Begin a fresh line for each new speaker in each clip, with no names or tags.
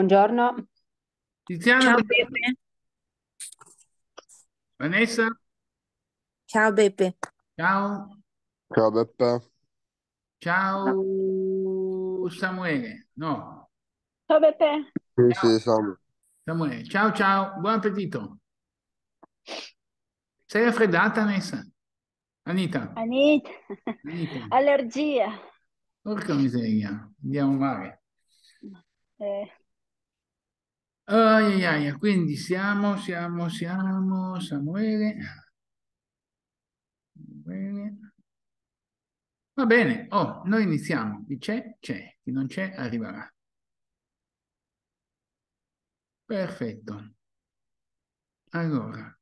Buongiorno. Tiziana. Ciao Beppe. Vanessa. Ciao Beppe. Ciao. Ciao Beppe. Ciao Samuele. No. Ciao Beppe. ciao. Sì, Samuele. Samuele. Ciao ciao, buon appetito. Sei affreddata, Vanessa? Anita. Anita. Anita. Allergia. Porca miseria, andiamo male. Eh. Ai, ai, ai, Quindi siamo, siamo, siamo, Samuele. Bene. Va bene, oh, noi iniziamo. Chi c'è, c'è. Chi non c'è, arriverà. Perfetto. Allora,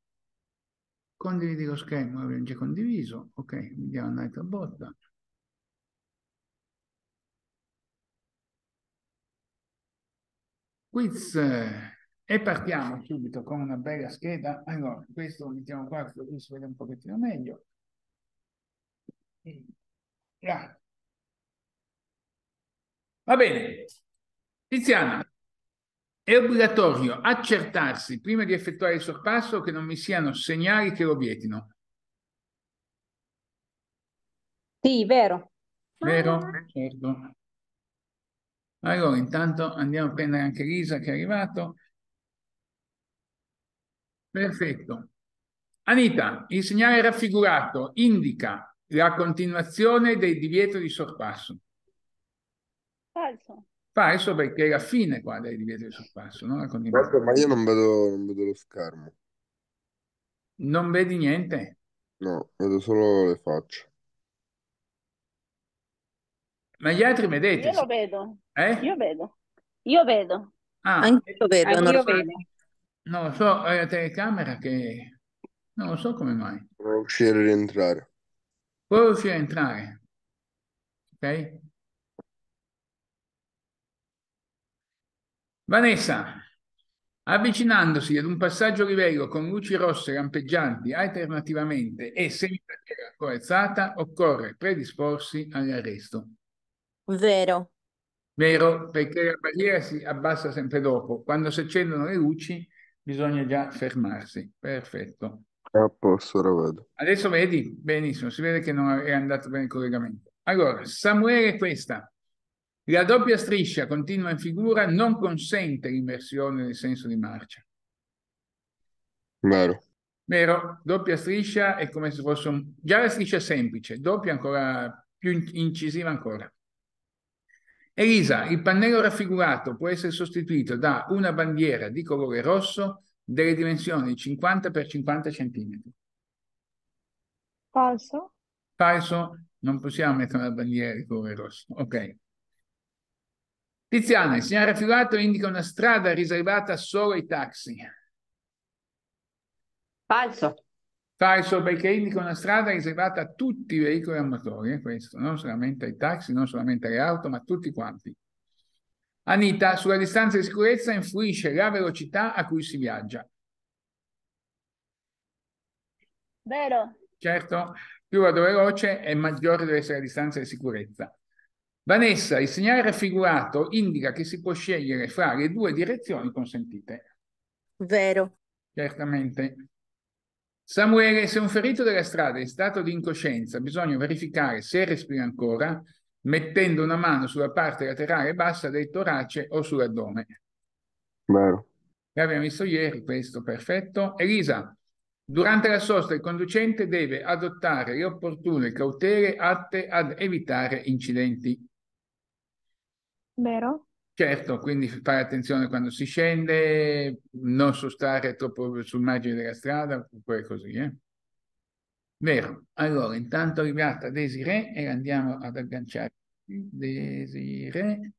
condividi lo schermo, abbiamo già condiviso. Ok, vediamo un'altra botta. quiz eh, e partiamo subito con una bella scheda. Allora, questo lo mettiamo qua, così si vede un pochettino meglio. Ah. Va bene. Tiziana, è obbligatorio accertarsi prima di effettuare il sorpasso che non vi siano segnali che lo vietino. Sì, vero. Vero? Certo. Allora, intanto andiamo a prendere anche Lisa che è arrivato. Perfetto. Anita, il segnale raffigurato indica la continuazione del divieto di sorpasso. Falso. Falso perché è la fine qua del divieto di sorpasso, no? ma io non vedo, non vedo lo schermo. Non vedi niente? No, vedo solo le facce. Ma gli altri vedete? Io lo vedo. Eh? Io vedo. Io vedo. Ah, Anche io vedo. Anch'io non lo so. vedo. Non lo so, è la telecamera che... Non lo so come mai. Può uscire e rientrare. Può uscire e entrare. Ok? Vanessa, avvicinandosi ad un passaggio livello con luci rosse lampeggianti alternativamente e senza terra corazzata, occorre predisporsi all'arresto. Vero. Vero, perché la barriera si abbassa sempre dopo. Quando si accendono le luci bisogna già fermarsi. Perfetto. A posto, ora vado. Adesso vedi? Benissimo, si vede che non è andato bene il collegamento. Allora, Samuele è questa. La doppia striscia continua in figura non consente l'inversione nel senso di marcia. Vero. Vero, doppia striscia è come se fosse un... già la striscia semplice, doppia ancora più incisiva ancora. Elisa, il pannello raffigurato può essere sostituito da una bandiera di colore rosso delle dimensioni 50 x 50 cm. Falso. Falso, non possiamo mettere una bandiera di colore rosso. Ok. Tiziana, il segnale raffigurato indica una strada riservata solo ai taxi. Falso il Falso perché indica una strada riservata a tutti i veicoli armatori, eh, questo, non solamente ai taxi, non solamente alle auto, ma a tutti quanti. Anita, sulla distanza di sicurezza influisce la velocità a cui si viaggia. Vero. Certo, più vado veloce e maggiore deve essere la distanza di sicurezza. Vanessa, il segnale raffigurato indica che si può scegliere fra le due direzioni consentite. Vero. Certamente. Samuele, se un ferito della strada è in stato di incoscienza, bisogna verificare se respira ancora mettendo una mano sulla parte laterale bassa del torace o sull'addome. Vero. L'abbiamo visto ieri, questo perfetto. Elisa, durante la sosta il conducente deve adottare le opportune cautele atte ad evitare incidenti. Vero. Certo, quindi fare attenzione quando si scende, non sostare troppo sul margine della strada, oppure così. Eh? Vero. Allora, intanto è arrivata Desiree e andiamo ad agganciare. Desiree,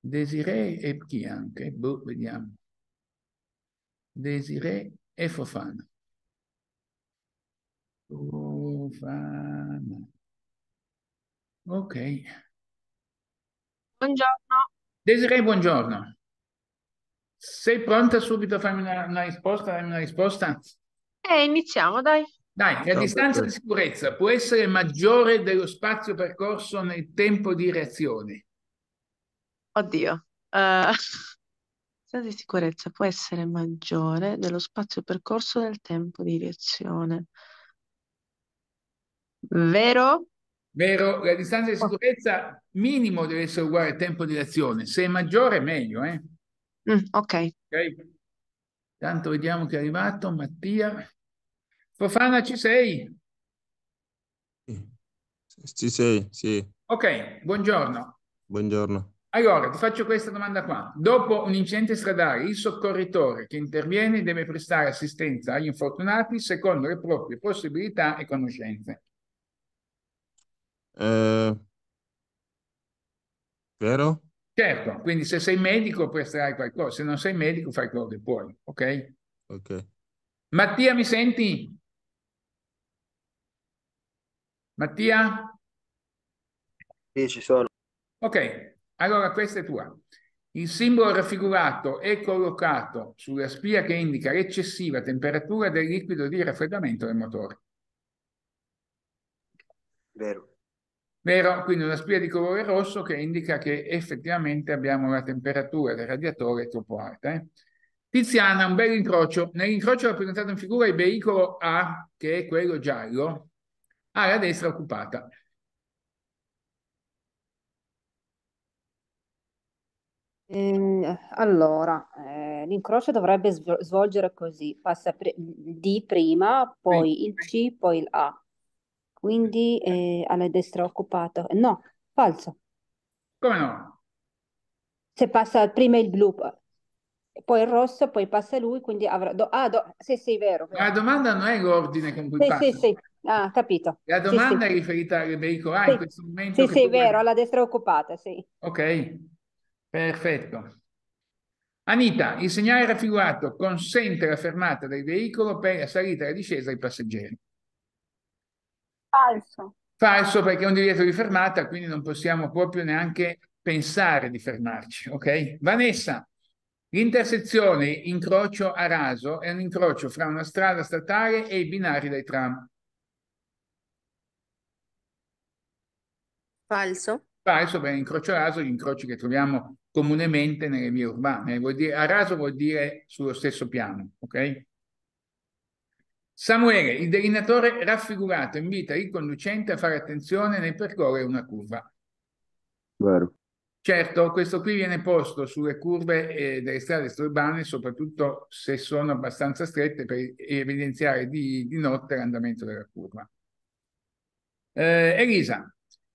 Desiree e chi anche? Boh, vediamo. Desiree e Fofana. Fofana. Ok. Buongiorno. Desiree, buongiorno. Sei pronta subito a farmi una, una risposta? Una risposta? Eh, iniziamo, dai. Dai, la distanza di sicurezza può essere maggiore dello spazio percorso nel tempo di reazione? Oddio. Uh, distanza di sicurezza può essere maggiore dello spazio percorso nel tempo di reazione. Vero? Vero, la distanza di sicurezza minimo deve essere uguale al tempo di reazione, se è maggiore meglio. Eh? Mm, okay. ok. Tanto vediamo che è arrivato Mattia. Fofana ci sei? Ci sei, sì. Ok, buongiorno. Buongiorno. Allora, ti faccio questa domanda qua. Dopo un incidente stradale, il soccorritore che interviene deve prestare assistenza agli infortunati secondo le proprie possibilità e conoscenze. Eh, vero? Certo, quindi se sei medico presterai qualcosa, se non sei medico fai quello che puoi, ok? Ok. Mattia, mi senti? Mattia? Sì, ci sono. Ok, allora questa è tua. Il simbolo raffigurato è collocato sulla spia che indica l'eccessiva temperatura del liquido di raffreddamento del motore. Vero. Vero? Quindi una spia di colore rosso che indica che effettivamente abbiamo la temperatura del radiatore troppo alta. Eh? Tiziana, un bel incrocio. Nell'incrocio rappresentato in figura il veicolo A, che è quello giallo, ha la destra occupata. Eh, allora, eh, l'incrocio dovrebbe svolgere così, passa pr- D prima, poi il C, poi il A quindi eh, alla destra occupata. Eh, no, falso. Come no? Se passa prima il blu, poi il rosso, poi passa lui, quindi avrà... Do... Ah, do... sì, sì, vero, La domanda non è l'ordine con cui sì, passa. Sì, sì, ah, capito. La domanda sì, è riferita alle veicolari sì. in questo momento. Sì, sì, è vero, alla destra occupata, sì. Ok, perfetto. Anita, il segnale raffigurato consente la fermata del veicolo per la salita e la discesa ai passeggeri. Falso. Falso perché è un divieto di fermata, quindi non possiamo proprio neanche pensare di fermarci, ok? Vanessa, l'intersezione incrocio a raso è un incrocio fra una strada statale e i binari dei tram. Falso. Falso perché incrocio a raso, gli incroci che troviamo comunemente nelle vie urbane. Vuol dire, a raso vuol dire sullo stesso piano, ok? Samuele, il delineatore raffigurato, invita il conducente a fare attenzione nel percorrere una curva. Vero. Certo, questo qui viene posto sulle curve eh, delle strade extraurbane, soprattutto se sono abbastanza strette per evidenziare di, di notte l'andamento della curva. Eh, Elisa,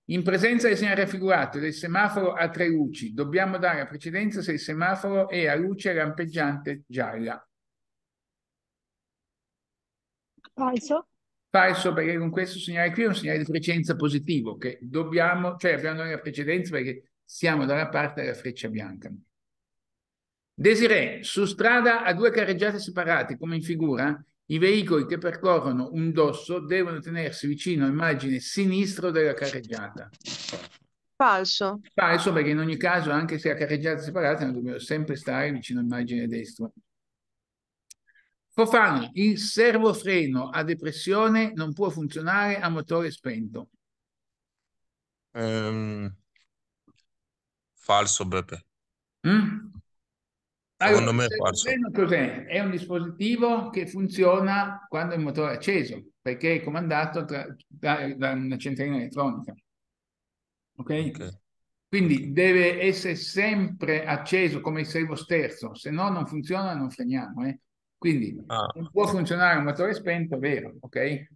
in presenza del segnale raffigurato e del semaforo a tre luci, dobbiamo dare precedenza se il semaforo è a luce lampeggiante gialla. Falso. Falso perché con questo segnale qui è un segnale di precedenza positivo, che dobbiamo, cioè abbiamo la precedenza perché siamo dalla parte della freccia bianca. Desiree, su strada a due carreggiate separate, come in figura, i veicoli che percorrono un dosso devono tenersi vicino al margine sinistro della carreggiata. Falso. Falso perché in ogni caso, anche se a carreggiata separata, dobbiamo sempre stare vicino al margine destro. Fofana, il servofreno a depressione non può funzionare a motore spento. Um, falso, Beppe. Mm? Allora, me è falso. Cos'è? È un dispositivo che funziona quando il motore è acceso, perché è comandato tra, da, da, una centralina elettronica. Okay? ok? Quindi deve essere sempre acceso come il servo se no non funziona non freniamo. Eh? Quindi ah. non può funzionare un motore spento, vero, ok? Eh.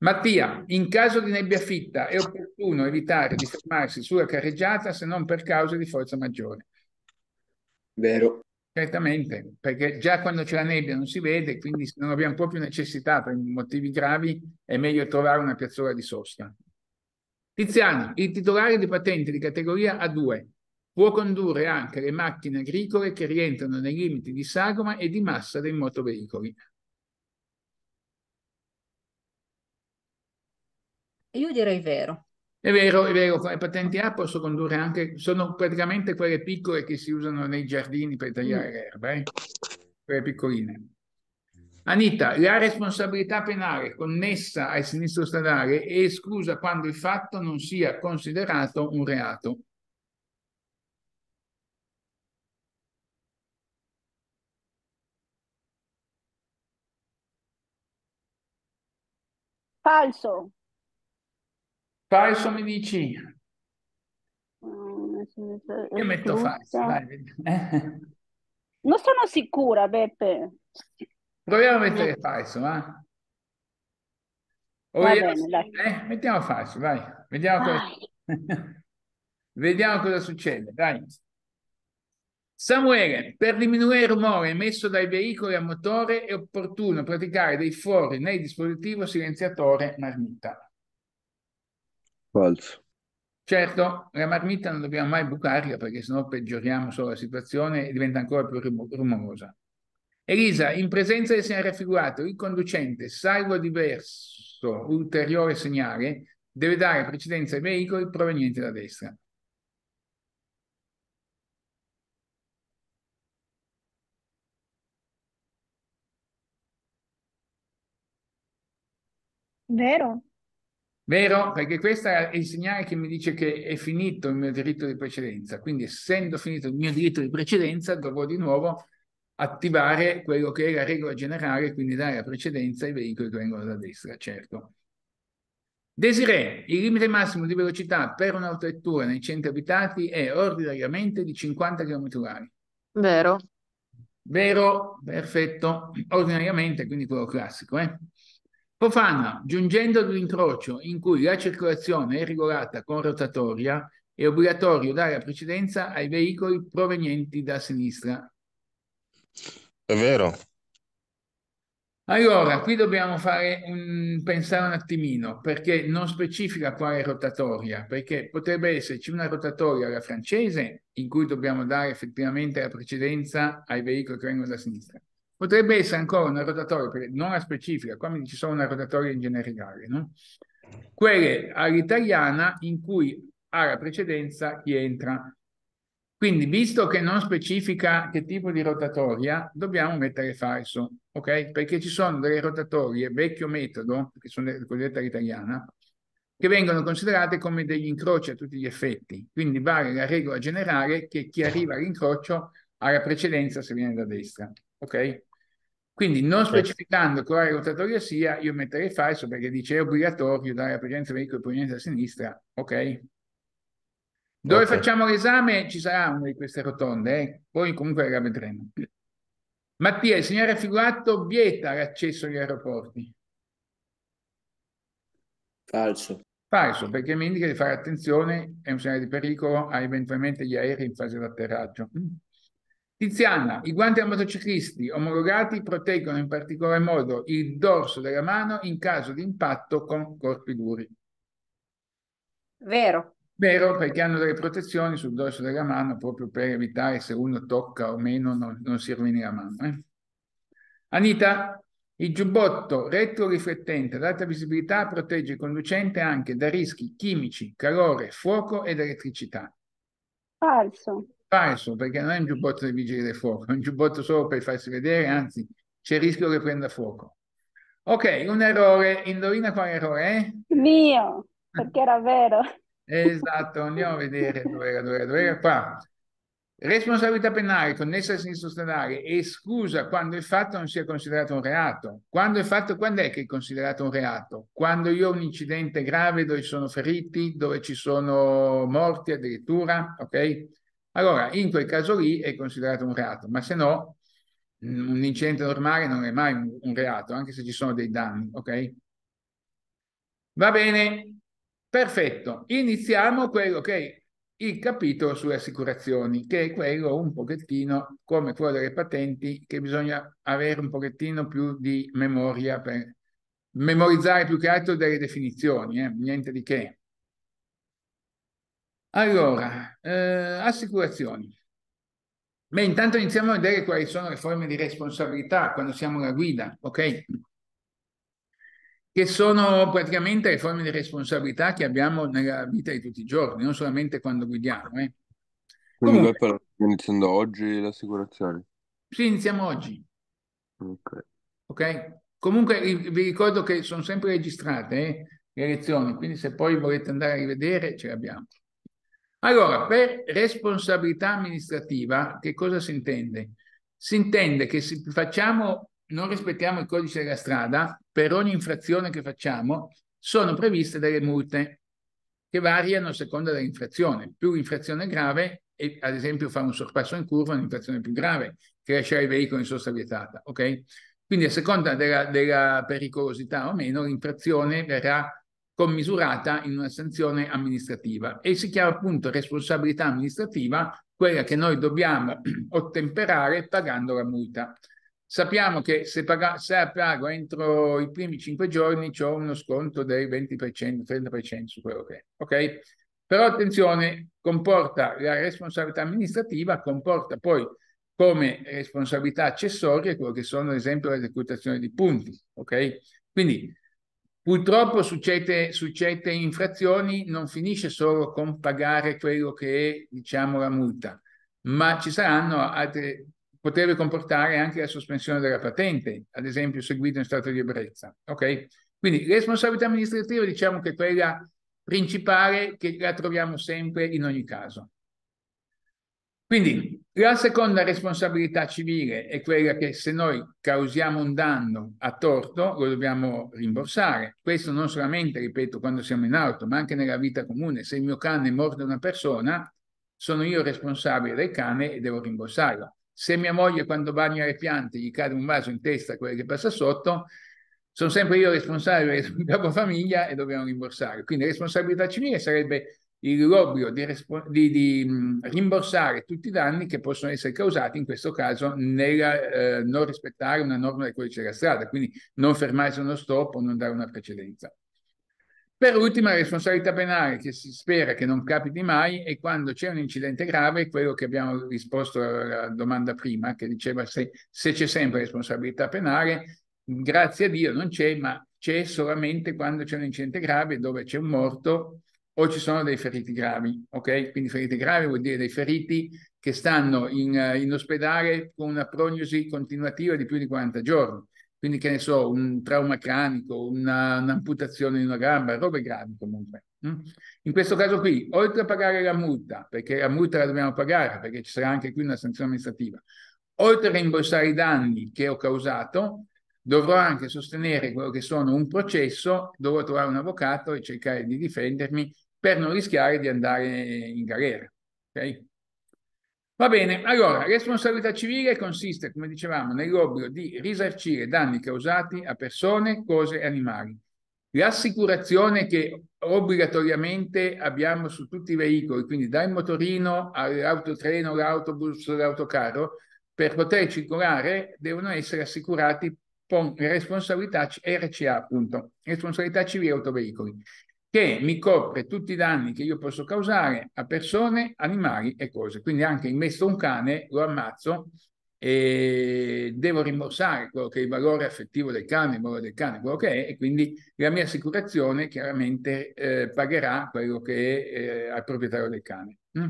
Mattia, in caso di nebbia fitta è opportuno evitare di fermarsi sulla carreggiata se non per cause di forza maggiore. Vero. Certamente, perché già quando c'è la nebbia non si vede, quindi se non abbiamo proprio necessità per motivi gravi è meglio trovare una piazzola di sosta. Tiziano, il titolare di patente di categoria A2 può condurre anche le macchine agricole che rientrano nei limiti di sagoma e di massa dei motoveicoli. Io direi vero. È vero, è vero, le patenti A posso condurre anche, sono praticamente quelle piccole che si usano nei giardini per tagliare mm. l'erba, eh? quelle piccoline. Anita, la responsabilità penale connessa al sinistro stradale è esclusa quando il fatto non sia considerato un reato. Falso. Falso mi dici? Io metto falso, dai. Non sono sicura, Beppe. Proviamo a mettere falso, va? O va vediamo, bene, eh? Mettiamo falso, vai. Vediamo, dai. Cosa... vediamo cosa succede, dai. Samuele, per diminuire il rumore emesso dai veicoli a motore è opportuno praticare dei fori nel dispositivo silenziatore marmita. Falso. Certo, la marmita non dobbiamo mai bucarla perché sennò peggioriamo solo la situazione e diventa ancora più rumorosa. Elisa, in presenza del segnale raffigurato, il conducente, salvo diverso ulteriore segnale, deve dare precedenza ai veicoli provenienti da destra. Vero? Vero? Perché questo è il segnale che mi dice che è finito il mio diritto di precedenza. Quindi, essendo finito il mio diritto di precedenza, dovrò di nuovo attivare quello che è la regola generale, quindi dare la precedenza ai veicoli che vengono da destra, certo. Desiree, il limite massimo di velocità per un'autovettura nei centri abitati è ordinariamente di 50 km/h. Vero. Vero, perfetto. Ordinariamente, quindi quello classico, eh? Fofana, giungendo ad un incrocio in cui la circolazione è regolata con rotatoria, è obbligatorio dare la precedenza ai veicoli provenienti da sinistra. È vero. Allora, qui dobbiamo fare un, pensare un attimino, perché non specifica quale rotatoria, perché potrebbe esserci una rotatoria alla francese in cui dobbiamo dare effettivamente la precedenza ai veicoli che vengono da sinistra. Potrebbe essere ancora una rotatoria, perché non la specifica, qua ci sono una rotatoria in generale, no? Quelle all'italiana in cui ha la precedenza chi entra. Quindi, visto che non specifica che tipo di rotatoria, dobbiamo mettere falso, ok? Perché ci sono delle rotatorie, vecchio metodo, che sono le cosiddette all'italiana, che vengono considerate come degli incroci a tutti gli effetti. Quindi vale la regola generale che chi arriva all'incrocio ha la precedenza se viene da destra. Ok? Quindi non certo. specificando quale orario sia, io metterei falso perché dice è obbligatorio dare la presenza del veicolo proveniente da sinistra, ok? Dove okay. facciamo l'esame ci sarà una di queste rotonde, eh? poi comunque la vedremo. Mattia, il signore figurato vieta l'accesso agli aeroporti. Falso. Falso, perché mi indica di fare attenzione, è un segnale di pericolo a eventualmente gli aerei in fase di atterraggio. Tiziana, i guanti a motociclisti omologati proteggono in particolar modo il dorso della mano in caso di impatto con corpi duri. Vero. Vero, perché hanno delle protezioni sul dorso della mano proprio per evitare se uno tocca o meno non, non si rovini la mano. Eh? Anita, il giubbotto retroriflettente ad alta visibilità protegge il conducente anche da rischi chimici, calore, fuoco ed elettricità. Falso falso, perché non è un giubbotto dei vigili del fuoco, è un giubbotto solo per farsi vedere, anzi c'è il rischio che prenda fuoco. Ok, un errore, indovina quale errore è? Eh? Mio, perché era vero. Esatto, andiamo a vedere dove era, dove era, dove era qua. Responsabilità penale connessa al sinistro stradale scusa quando il fatto non sia considerato un reato. Quando il fatto, quando è che è considerato un reato? Quando io ho un incidente grave dove ci sono feriti, dove ci sono morti addirittura, ok? allora in quel caso lì è considerato un reato, ma se no mm, un incidente normale non è mai un, reato, anche se ci sono dei danni, ok? Va bene, perfetto. Iniziamo quello che è il capitolo sulle assicurazioni, che è quello un pochettino come quello delle patenti, che bisogna avere un pochettino più di memoria per memorizzare più che altro delle definizioni, eh? niente di che. Allora, eh, assicurazioni. Beh, intanto iniziamo a vedere quali sono le forme di responsabilità quando siamo alla guida, ok? Che sono praticamente le forme di responsabilità che abbiamo nella vita di tutti i giorni, non solamente quando guidiamo. Eh. Quindi Comunque, per... iniziando oggi l'assicurazione? Sì, iniziamo oggi. Ok. okay? Comunque vi ricordo che sono sempre registrate eh, le lezioni, quindi se poi volete andare a rivedere ce le abbiamo. Allora, per responsabilità amministrativa, che cosa si intende? Si intende che se facciamo, non rispettiamo il codice della strada, per ogni infrazione che facciamo sono previste delle multe che variano a seconda dell'infrazione. Più l'infrazione grave, e ad esempio fare un sorpasso in curva è un'infrazione più grave che lasciare il veicolo in sosta vietata, ok? Quindi a seconda della, della pericolosità o meno, l'infrazione verrà commisurata in una sanzione amministrativa e si chiama appunto responsabilità amministrativa quella che noi dobbiamo ottemperare pagando la multa. Sappiamo che se, paga, se pago entro i primi cinque giorni ho uno sconto del 20%, 30% su quello che è. Ok? Però attenzione, comporta la responsabilità amministrativa, comporta poi come responsabilità accessoria quello che sono ad esempio le decurtazioni di punti. Ok? Quindi Purtroppo succede, succede infrazioni, non finisce solo con pagare quello che è diciamo, la multa, ma ci saranno altre, potrebbe comportare anche la sospensione della patente, ad esempio seguito in stato di ebbrezza. Okay? Quindi responsabilità amministrativa diciamo che è quella principale che la troviamo sempre in ogni caso. Quindi la seconda responsabilità civile è quella che se noi causiamo un danno a torto lo dobbiamo rimborsare. Questo non solamente, ripeto, quando siamo in auto, ma anche nella vita comune. Se il mio cane morde una persona, sono io responsabile del cane e devo rimborsarlo. Se mia moglie quando bagna le piante gli cade un vaso in testa a quella che passa sotto, sono sempre io responsabile del capo famiglia e dobbiamo rimborsarlo. Quindi responsabilità civile sarebbe l'obbligo di, di, di, rimborsare tutti i danni che possono essere causati in questo caso nel eh, non rispettare una norma del codice della strada, quindi non fermarsi uno stop o non dare una precedenza. Per ultima, la responsabilità penale che si spera che non capiti mai è quando c'è un incidente grave, quello che abbiamo risposto alla domanda prima, che diceva se, se c'è sempre responsabilità penale, grazie a Dio non c'è, ma c'è solamente quando c'è un incidente grave dove c'è un morto o ci sono dei feriti gravi, ok? Quindi feriti gravi vuol dire dei feriti che stanno in, eh, in ospedale con una prognosi continuativa di più di 40 giorni. Quindi che ne so, un trauma cranico, una, un'amputazione di una gamba, robe gravi comunque. Mm? In questo caso qui, oltre a pagare la multa, perché la multa la dobbiamo pagare, perché ci sarà anche qui una sanzione amministrativa, oltre a rimborsare i danni che ho causato, dovrò anche sostenere quello che sono un processo, dovrò trovare un avvocato e cercare di difendermi per non rischiare di andare in galera. Okay? Va bene, allora, responsabilità civile consiste, come dicevamo, nell'obbligo di risarcire danni causati a persone, cose e animali. L'assicurazione che obbligatoriamente abbiamo su tutti i veicoli, quindi dal motorino all'autotreno, l'autobus, l'autocarro, per poter circolare devono essere assicurati con responsabilità RCA, appunto, responsabilità civile autoveicoli che mi copre tutti i danni che io posso causare a persone, animali e cose. Quindi anche investo un cane, lo ammazzo e devo rimborsare quello che è il valore affettivo del cane, il valore del cane, quello che è, e quindi la mia assicurazione chiaramente eh, pagherà quello che è eh, al proprietario del cane. Mm.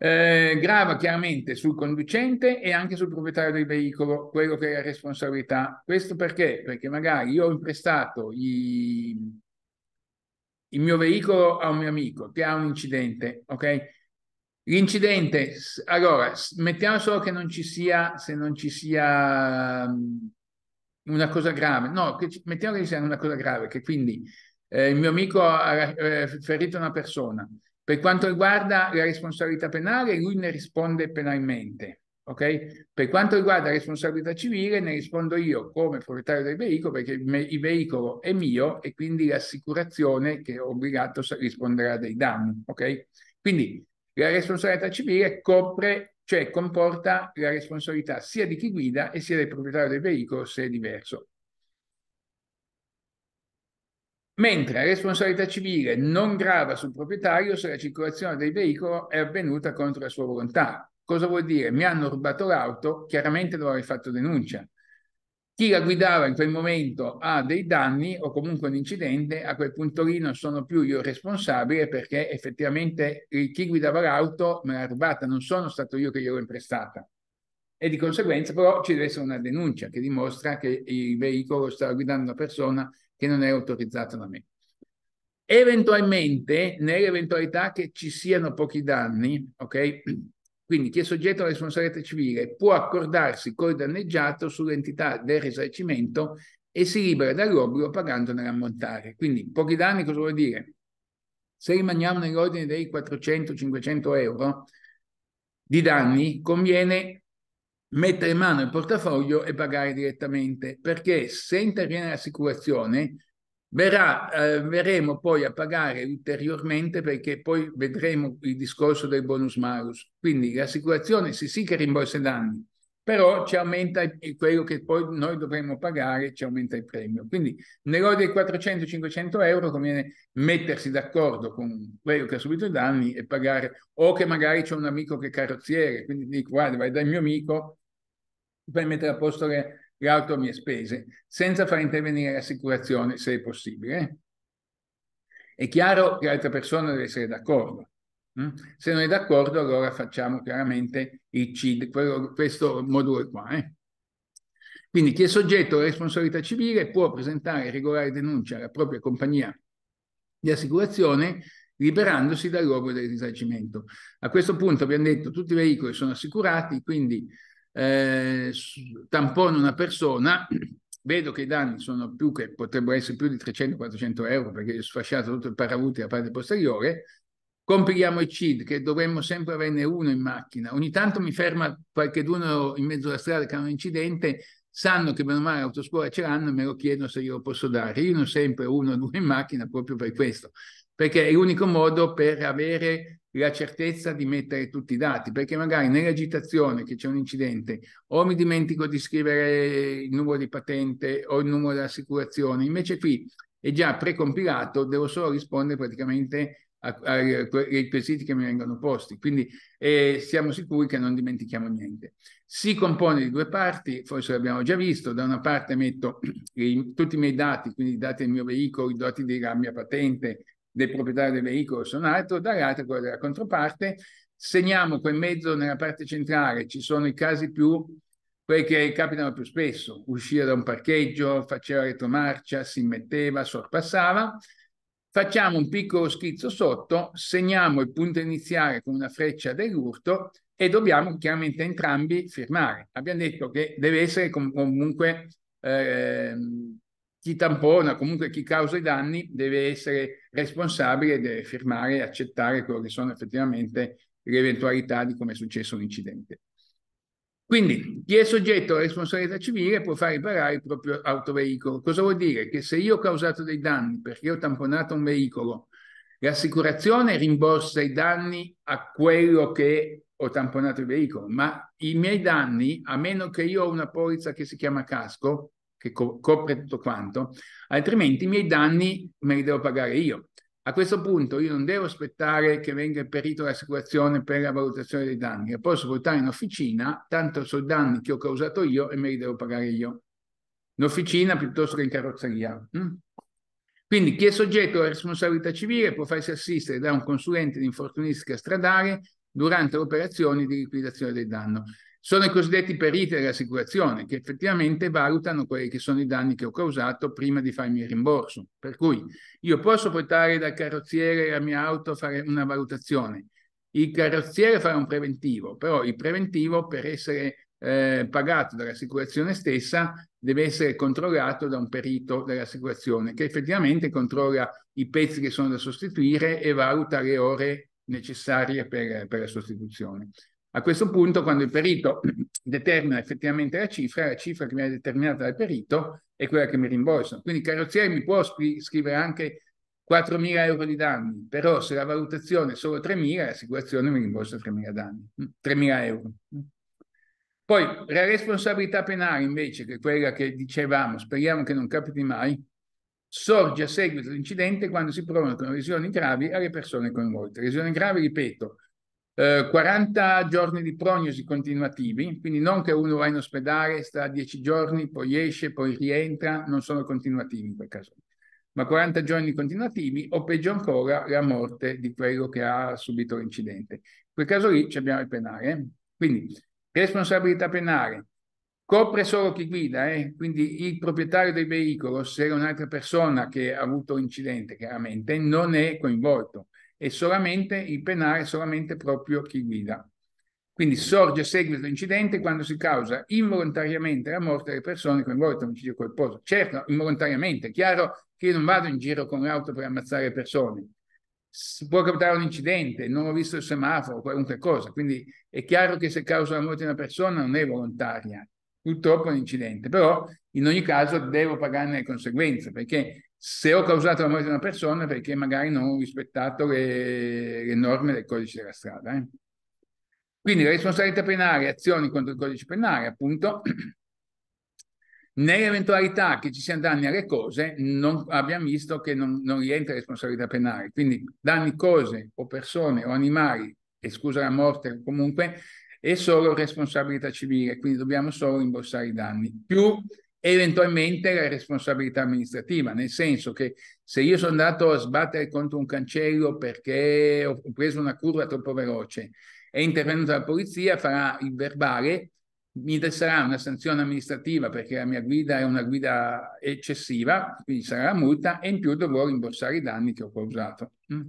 Eh, grava chiaramente sul conducente e anche sul proprietario del veicolo quello che è la responsabilità. Questo perché? Perché magari io ho imprestato i, il mio veicolo a un mio amico che ha un incidente, ok? L'incidente, allora, mettiamo solo che non ci sia, se non ci sia mm, una cosa grave, no, che mettiamo che ci sia una cosa grave, che quindi eh, il mio amico ha eh, ferito una persona. Per quanto riguarda la responsabilità penale, lui ne risponde penalmente, Okay? Per quanto riguarda la responsabilità civile, ne rispondo io come proprietario del veicolo, perché il veicolo è mio e quindi l'assicurazione che è obbligato risponderà dei danni. Okay? Quindi la responsabilità civile copre, cioè comporta la responsabilità sia di chi guida e sia del proprietario del veicolo se è diverso. Mentre la responsabilità civile non grava sul proprietario se la circolazione del veicolo è avvenuta contro la sua volontà, Cosa vuol dire? Mi hanno rubato l'auto, chiaramente lo aver fatto denuncia. Chi la guidava in quel momento ha dei danni o comunque un incidente, a quel punto lì non sono più io responsabile perché effettivamente chi guidava l'auto me l'ha rubata, non sono stato io che gliel'ho imprestata. E di conseguenza però ci deve essere una denuncia che dimostra che il veicolo stava guidando una persona che non è autorizzata da me. Eventualmente, nell'eventualità che ci siano pochi danni, ok? Quindi chi è soggetto alla responsabilità civile può accordarsi col danneggiato sull'entità del risarcimento e si libera dall'obbligo pagandone l'ammontare. Quindi pochi danni cosa vuol dire? Se rimaniamo nell'ordine dei 400-500 euro di danni, conviene mettere in mano il portafoglio e pagare direttamente, perché se interviene l'assicurazione Verrà, eh, verremo poi a pagare ulteriormente perché poi vedremo il discorso del bonus malus. Quindi l'assicurazione sì sì che rimborsa i danni, però ci aumenta quello che poi noi dovremmo pagare, ci aumenta il premio. Quindi nell'ordine dei 400-500 euro conviene mettersi d'accordo con quello che ha subito i danni e pagare, o che magari c'è un amico che è carrozziere, quindi dico guarda vai dal mio amico, puoi mettere a posto le l'auto a mie spese, senza far intervenire l'assicurazione se è possibile. È chiaro che l'altra persona deve essere d'accordo. Mm? Se non è d'accordo, allora facciamo chiaramente il CID, quello, questo modulo qua. Eh? Quindi chi è soggetto alla responsabilità civile può presentare regolare denuncia alla propria compagnia di assicurazione liberandosi dal luogo del risarcimento. A questo punto abbiamo detto che tutti i veicoli sono assicurati, quindi eh, tampono una persona, vedo che i danni sono più che potrebbero essere più di 300-400 euro perché io ho sfasciato tutto il paracadute la parte posteriore, compiliamo i CID che dovremmo sempre averne uno in macchina, ogni tanto mi ferma qualcheduno in mezzo alla strada che ha un incidente, sanno che meno male l'autoscuola ce l'hanno e me lo chiedono se glielo posso dare, io ne ho sempre uno o due in macchina proprio per questo, perché è l'unico modo per avere la certezza di mettere tutti i dati, perché magari nell'agitazione che c'è un incidente o mi dimentico di scrivere il numero di patente o il numero dell'assicurazione, invece qui è già precompilato, devo solo rispondere praticamente ai quesiti che mi vengono posti. Quindi eh, siamo sicuri che non dimentichiamo niente. Si compone di due parti, forse l'abbiamo già visto, da una parte metto i, tutti i miei dati, quindi i dati del mio veicolo, i dati della mia patente, del proprietario del veicolo sono altro, dall'altra quella della controparte. Segniamo che in mezzo nella parte centrale ci sono i casi più, quelli che capitano più spesso, uscire da un parcheggio, faceva retromarcia, si metteva, sorpassava. Facciamo un piccolo schizzo sotto, segniamo il punto iniziale con una freccia dell'urto e dobbiamo chiaramente entrambi firmare. Abbiamo detto che deve essere comunque eh, chi tampona, comunque chi causa i danni, deve essere responsabile deve firmare e accettare quello che sono effettivamente le eventualità di come è successo l'incidente. Quindi chi è soggetto a responsabilità civile può far riparare il proprio autoveicolo. Cosa vuol dire? Che se io ho causato dei danni perché ho tamponato un veicolo, l'assicurazione rimborsa i danni a quello che ho tamponato il veicolo, ma i miei danni, a meno che io ho una polizza che si chiama casco, che co- copre tutto quanto, altrimenti i miei danni me li devo pagare io. A questo punto io non devo aspettare che venga perito l'assicurazione per la valutazione dei danni, la posso portare in officina, tanto sono danni che ho causato io e me li devo pagare io. In officina piuttosto che in carrozzeria. Mm? Quindi chi è soggetto alla responsabilità civile può farsi assistere da un consulente di infortunistica stradale durante le operazioni di liquidazione del danno. Sono i cosiddetti periti dell'assicurazione che effettivamente valutano quelli che sono i danni che ho causato prima di farmi il rimborso. Per cui io posso portare dal carrozziere la mia auto a fare una valutazione, il carrozziere farà un preventivo, però il preventivo per essere eh, pagato dall'assicurazione stessa deve essere controllato da un perito dell'assicurazione che effettivamente controlla i pezzi che sono da sostituire e valuta le ore necessarie per, per la sostituzione. A questo punto, quando il perito determina effettivamente la cifra, la cifra che viene determinata dal perito è quella che mi rimborsano. Quindi il carrozziere mi può scrivere anche 4.000 euro di danni, però se la valutazione è solo 3.000, l'assicurazione mi rimborsa 3.000 danni, 3.000 mm, euro. Mm. Poi la responsabilità penale invece, che è quella che dicevamo, speriamo che non capiti mai, sorge a seguito dell'incidente quando si provano con lesioni gravi alle persone coinvolte. Lesioni gravi, ripeto, 40 eh, giorni di prognosi continuativi, quindi non che uno va in ospedale, sta 10 giorni, poi esce, poi rientra, non sono continuativi in quel caso, ma 40 giorni continuativi o peggio ancora la morte di quello che ha subito l'incidente. In quel caso lì abbiamo il penale. Eh. Quindi responsabilità penale, copre solo chi guida, eh? quindi il proprietario del veicolo, se è un'altra persona che ha avuto l'incidente, chiaramente non è coinvolto e solamente il penale solamente proprio chi guida. Quindi sorge a seguito dell'incidente quando si causa involontariamente la morte delle persone coinvolte in omicidio colposo. Certo, involontariamente, è chiaro che io non vado in giro con l'auto per ammazzare le persone. Si può capitare un incidente, non ho visto il semaforo, qualunque cosa. Quindi è chiaro che se causa la morte di una persona non è volontaria, purtroppo è un incidente. Però in ogni caso devo pagarne le conseguenze, perché se ho causato la morte di una persona perché magari non ho rispettato le, le norme del codice della strada. Eh. Quindi la responsabilità penale, azioni contro il codice penale, appunto, nell'eventualità che ci siano danni alle cose, non, abbiamo visto che non, non rientra responsabilità penale. Quindi danni cose o persone o animali, esclusa la morte comunque, è solo responsabilità civile, quindi dobbiamo solo imborsare i danni. Più eventualmente la responsabilità amministrativa, nel senso che se io sono andato a sbattere contro un cancello perché ho preso una curva troppo veloce, e intervenuto la polizia, farà il verbale, mi sarà una sanzione amministrativa perché la mia guida è una guida eccessiva, quindi sarà la multa e in più dovrò rimborsare i danni che ho causato. Mm.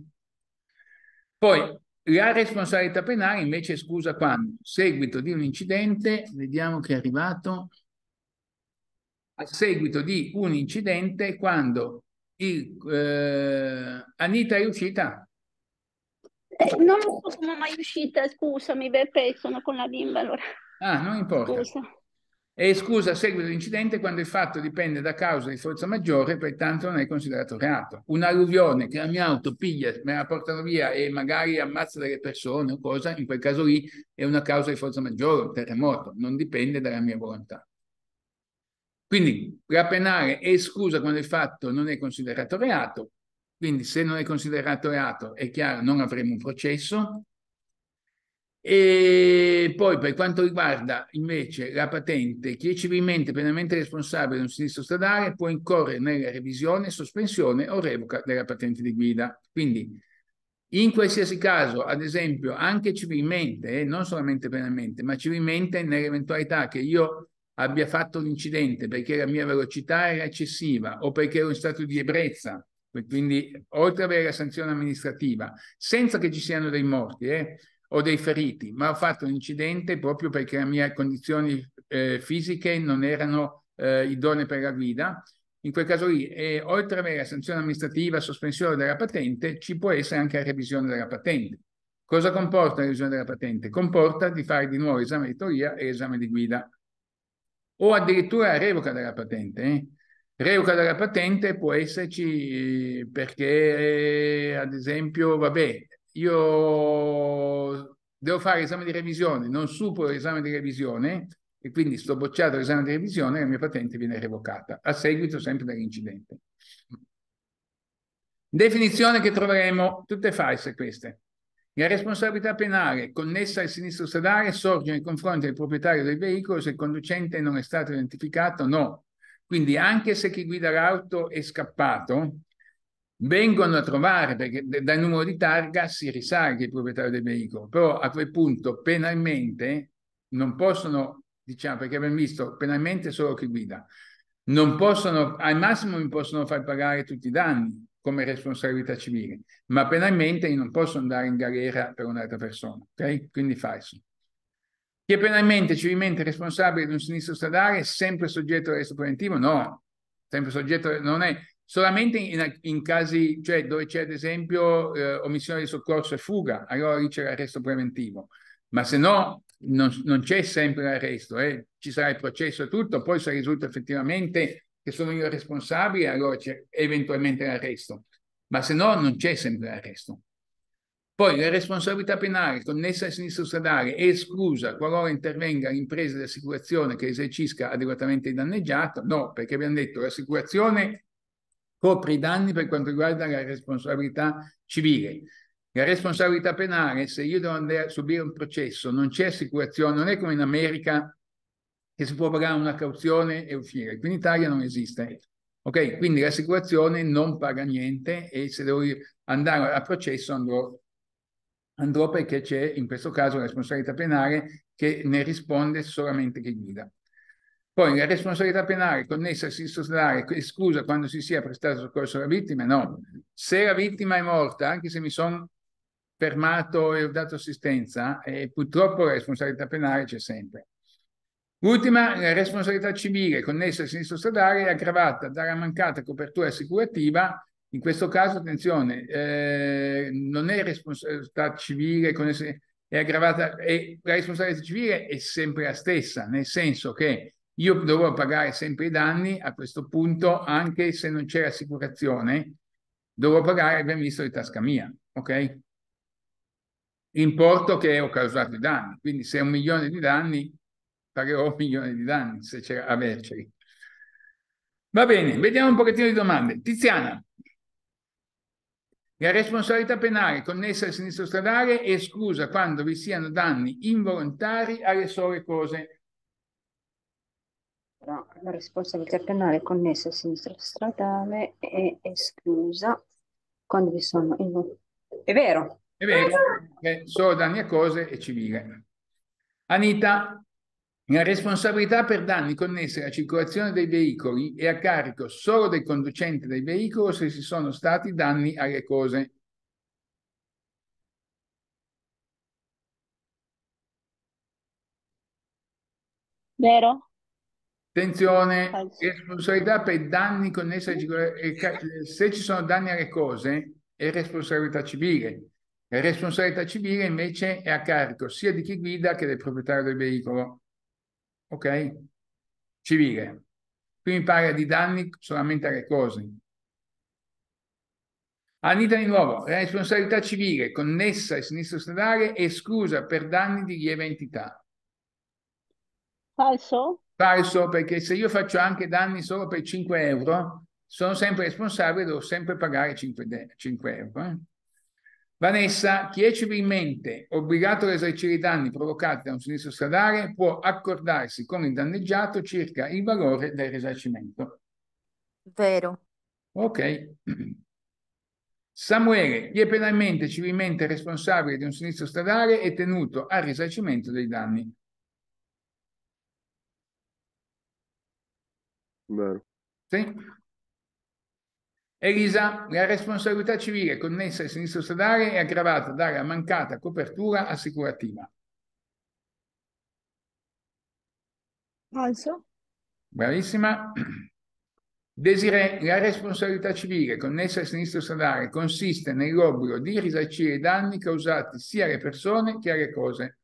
Poi la responsabilità penale invece scusa esclusa quando seguito di un incidente, vediamo che è arrivato, a seguito di un incidente quando il, eh, Anita è uscita. Eh, non so come mai uscita, scusami Beppe, sono con la bimba allora. Ah, non importa. Scusa. È scusa, a seguito dell'incidente quando il fatto dipende da causa di forza maggiore, pertanto non è considerato reato. Un'alluvione che la mia auto piglia, me la portano via e magari ammazza delle persone o cosa, in quel caso lì è una causa di forza maggiore, un terremoto, non dipende dalla mia volontà. Quindi la penale è esclusa quando il fatto non è considerato reato, quindi se non è considerato reato è chiaro non avremo un processo. E poi per quanto riguarda invece la patente, chi è civilmente penalmente responsabile di un sinistro stradale può incorrere nella revisione, sospensione o revoca della patente di guida. Quindi in qualsiasi caso, ad esempio, anche civilmente, eh, non solamente penalmente, ma civilmente nell'eventualità che io abbia fatto un incidente perché la mia velocità era eccessiva o perché ero in stato di ebbrezza, quindi oltre ad avere la sanzione amministrativa, senza che ci siano dei morti eh, o dei feriti, ma ho fatto un incidente proprio perché le mie condizioni eh, fisiche non erano eh, idonee per la guida, in quel caso lì, e oltre ad avere la sanzione amministrativa, sospensione della patente, ci può essere anche la revisione della patente. Cosa comporta la revisione della patente? Comporta di fare di nuovo esame di teoria e esame di guida o addirittura revoca della patente. Eh. Revoca della patente può esserci perché, ad esempio, vabbè, io devo fare l'esame di revisione, non supero l'esame di revisione e quindi sto bocciato l'esame di revisione e la mia patente viene revocata, a seguito sempre dell'incidente. Definizione che troveremo, tutte false queste. La responsabilità penale connessa al sinistro stradale sorge nei confronti del proprietario del veicolo se il conducente non è stato identificato no. Quindi anche se chi guida l'auto è scappato, vengono a trovare, perché dal numero di targa si risalga il proprietario del veicolo, però a quel punto penalmente non possono, diciamo, perché abbiamo visto penalmente solo chi guida, non possono, al massimo mi possono far pagare tutti i danni, come responsabilità civile, ma penalmente io non posso andare in galera per un'altra persona, ok? Quindi falso. Chi è penalmente, civilmente responsabile di un sinistro stradale è sempre soggetto all'arresto preventivo? No, sempre soggetto, non è solamente in, in casi, cioè dove c'è ad esempio eh, omissione di soccorso e fuga, allora lì c'è l'arresto preventivo, ma se no non, non c'è sempre l'arresto, eh? ci sarà il processo e tutto, poi se risulta effettivamente che sono io responsabile, allora c'è eventualmente l'arresto, ma se no non c'è sempre l'arresto. Poi la responsabilità penale connessa al sinistro stradale è esclusa qualora intervenga l'impresa di assicurazione che esercisca adeguatamente il danneggiato? No, perché abbiamo detto che l'assicurazione copre i danni per quanto riguarda la responsabilità civile. La responsabilità penale, se io devo andare a subire un processo, non c'è assicurazione, non è come in America che si può pagare una cauzione e uscire. Qui in Italia non esiste. Ok, quindi l'assicurazione non paga niente e se devo andare a processo andrò, andrò perché c'è in questo caso la responsabilità penale che ne risponde solamente chi guida. Poi la responsabilità penale connessa al sinistro è esclusa quando si sia prestato soccorso alla vittima? No. Se la vittima è morta, anche se mi sono fermato e ho dato assistenza, eh, purtroppo la responsabilità penale c'è sempre. L'ultima la eh, responsabilità civile connessa al sinistro stradale è aggravata dalla mancata copertura assicurativa. In questo caso, attenzione, eh, non è responsabilità civile connessa, è aggravata, e la responsabilità civile è sempre la stessa, nel senso che io dovrò pagare sempre i danni a questo punto, anche se non c'è assicurazione, dovrò pagare abbiamo visto, di tasca mia, ok? L'importo che ho causato i danni, quindi se è un milione di danni, pagherò milioni di danni se c'era averceli. Cioè. Va bene, vediamo un pochettino di domande. Tiziana, la responsabilità penale connessa al sinistro stradale è esclusa quando vi siano danni involontari alle sole cose. No, la responsabilità penale connessa al sinistro stradale è esclusa quando vi sono involontari. È vero. È vero, eh, solo danni a cose e civile. Anita, la responsabilità per danni connessi alla circolazione dei veicoli è a carico solo del conducente del veicolo se ci sono stati danni alle cose. Vero? Attenzione, responsabilità per danni connessi alla circolazione. Eh, se ci sono danni alle cose è responsabilità civile. La responsabilità civile invece è a carico sia di chi guida che del proprietario del veicolo ok? Civile. Qui mi parla di danni solamente alle cose. Anita di nuovo, la responsabilità civile connessa al sinistro stradale esclusa per danni di lieve entità. Falso? Falso, perché se io faccio anche danni solo per 5 euro, sono sempre responsabile, devo sempre pagare 5, 5 euro. Eh? Vanessa, chi è civilmente obbligato ad esercire i danni provocati da un sinistro stradale può accordarsi con il danneggiato circa il valore del risarcimento. Vero. Ok. Samuele, chi è penalmente civilmente responsabile di un sinistro stradale è tenuto al risarcimento dei danni. Vero. Sì. Elisa, la responsabilità civile connessa al sinistro stradale è aggravata dalla mancata copertura assicurativa. Falso. Bravissima. Desire, la responsabilità civile connessa al sinistro stradale consiste nell'obbligo di risarcire i danni causati sia alle persone che alle cose.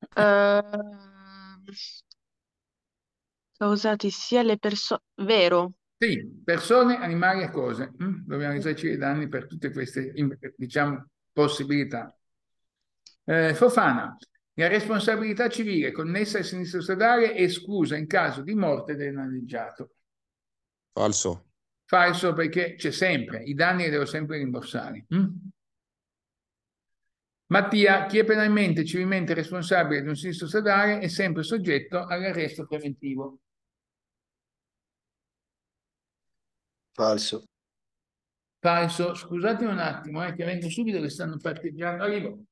Uh, causati sia alle persone... Vero. Sì, persone, animali e cose. Mm, dobbiamo risarcire i danni per tutte queste, diciamo, possibilità. Eh, Fofana, la responsabilità civile connessa al sinistro stradale è esclusa in caso di morte del danneggiato. Falso. Falso perché c'è sempre, i danni li devo sempre rimborsare. Mm? Mattia, chi è penalmente e civilmente responsabile di un sinistro stradale è sempre soggetto all'arresto preventivo. Falso. Falso. Scusate un attimo, eh, che vengo subito che stanno parteggiando. Arrivo.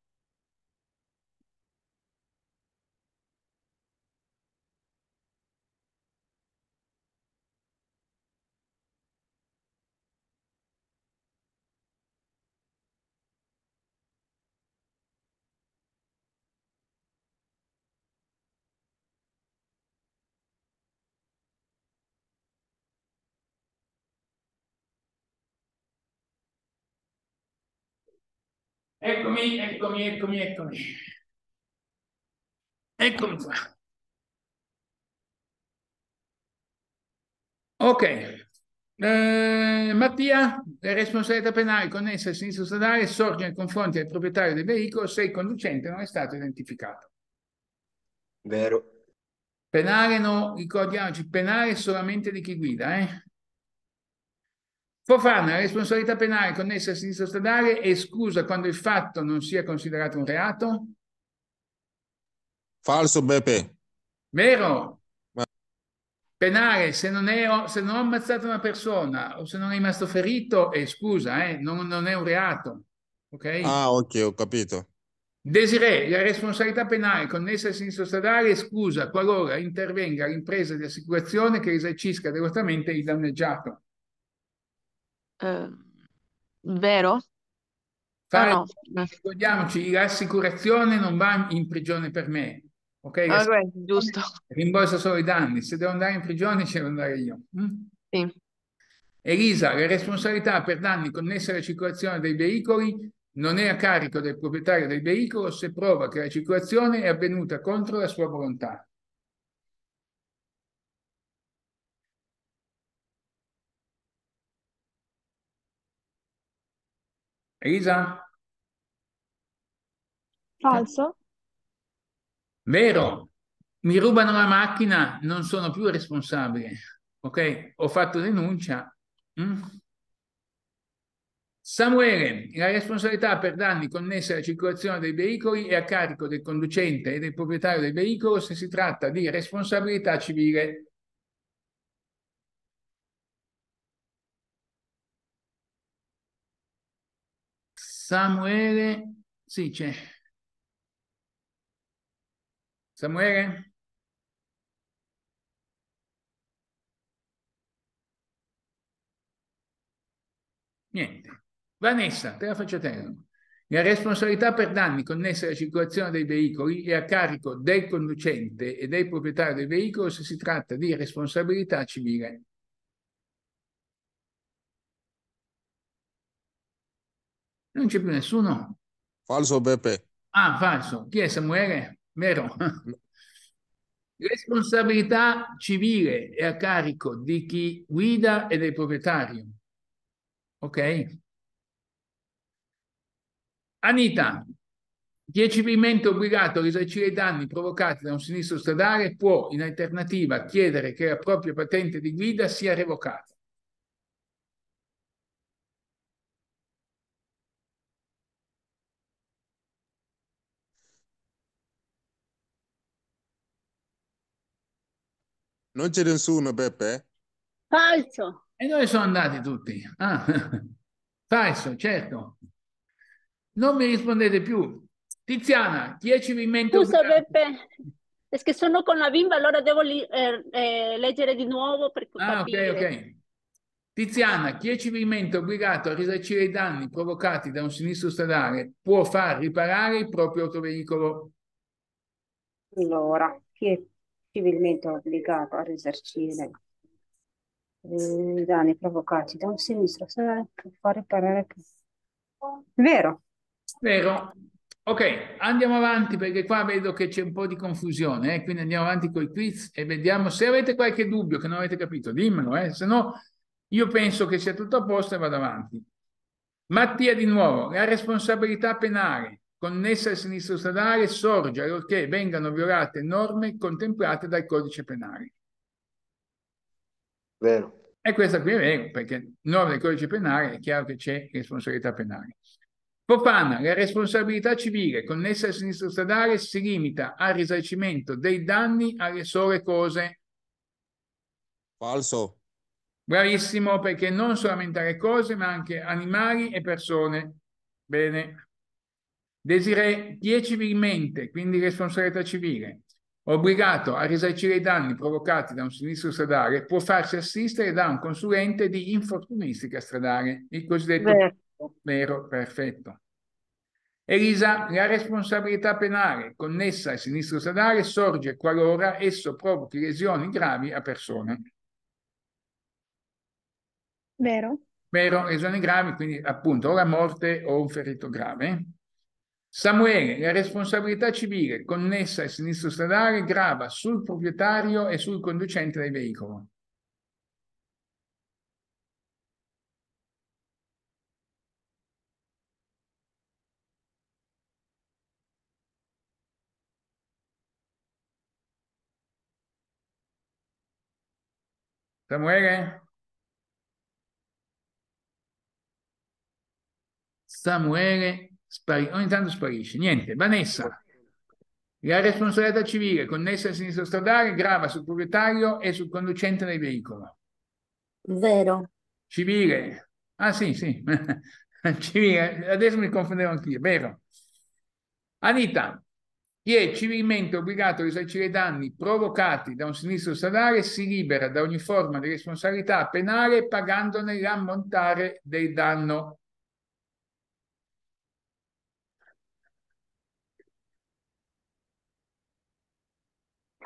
Eccomi, eccomi, eccomi, eccomi. Eccomi qua. Ok. Eh, Mattia, responsabilità penale connessa al sinistro stradale sorge nei confronti del proprietario del veicolo se il conducente non è stato identificato. Vero. Penale no, ricordiamoci, penale solamente di chi guida, eh? Può farne la responsabilità penale connessa al sinistro stradale scusa quando il fatto non sia considerato un reato? Falso, Beppe. Vero? Ma... Penale, se non, è, se non ho ammazzato una persona o se non è rimasto ferito, è scusa, eh, non, non, è un reato. Ok? Ah, ok, ho capito. Desiree, la responsabilità penale connessa al sinistro stradale è scusa qualora intervenga l'impresa di assicurazione che esercisca adeguatamente il danneggiato. Ehm, vero? Fare, no, no. Ricordiamoci, l'assicurazione non va in prigione per me. Ok? Ah, beh, giusto. Rimborsa solo i danni. Se devo andare in prigione, ci devo andare io. Mm? Sì. Elisa, la responsabilità per danni connessi alla circolazione dei veicoli non è a carico del proprietario del veicolo se prova che la circolazione è avvenuta contro la sua volontà. Elisa? Falso? Vero, mi rubano la macchina, non sono più responsabile. Ok, ho fatto denuncia. Mm? Samuele, la responsabilità per danni connessi alla circolazione dei veicoli è a carico del conducente e del proprietario del veicolo se si tratta di responsabilità civile Samuele, sì c'è. Samuele? Niente. Vanessa, te la faccio tenere. La responsabilità per danni connessi alla circolazione dei veicoli è a carico del conducente e del proprietario del veicolo se si tratta di responsabilità civile. Non c'è più nessuno. Falso Beppe. Ah, falso. Chi è Samuele? Vero. Responsabilità civile è a carico di chi guida e del proprietario. Ok? Anita, chi è civilmente obbligato a risarcire i danni provocati da un sinistro stradale può, in alternativa, chiedere che la propria patente di guida sia revocata. Non c'è nessuno, Beppe? Falso. E dove sono andati tutti? Ah. Falso, certo. Non mi rispondete più. Tiziana, chi è civilmente... Scusa, Beppe, è che sono con la bimba, allora devo eh, eh, leggere di nuovo per ah, ok, ok. Tiziana, chi è civilmente obbligato a risarcire i danni provocati da un sinistro stradale può far riparare il proprio autoveicolo? Allora, chi è civilmente obbligato a risarcire i eh, danni provocati da un sinistro se può riparare più. Vero. Vero. Ok, andiamo avanti perché qua vedo che c'è un po' di confusione, eh? quindi andiamo avanti con i quiz e vediamo se avete qualche dubbio che non avete capito, dimmelo, eh? se no io penso che sia tutto a posto e vado avanti. Mattia di nuovo, la responsabilità penale connessa al sinistro stradale sorge allorché vengano violate norme contemplate dal codice penale. Vero. E questa qui è vero, perché norme del codice penale è chiaro che c'è responsabilità penale. Popana, la responsabilità civile connessa al sinistro stradale si limita al risarcimento dei danni alle sole cose. Falso. Bravissimo, perché non solamente alle cose, ma anche animali e persone. Bene. Desiree 10 vilmente, quindi responsabilità civile, obbligato a risarcire i danni provocati da un sinistro stradale, può farsi assistere da un consulente di infortunistica stradale, il cosiddetto vero, vero perfetto. Elisa, la responsabilità penale connessa al sinistro stradale sorge qualora esso provochi lesioni gravi a persone. Vero? Vero, lesioni gravi, quindi appunto o la morte o un ferito grave. Samuele, la responsabilità civile connessa al sinistro stradale grava sul proprietario e sul conducente del veicolo. Samuele? Samuele Spari- ogni tanto sparisce. Niente, Vanessa. La responsabilità civile connessa al sinistro stradale grava sul proprietario e sul conducente del veicolo. Vero. Civile. Ah sì, sì. civile. Adesso mi confondevo anch'io, vero. Anita, chi è civilmente obbligato a risarcire i danni provocati da un sinistro stradale si libera da ogni forma di responsabilità penale pagandone l'ammontare del danno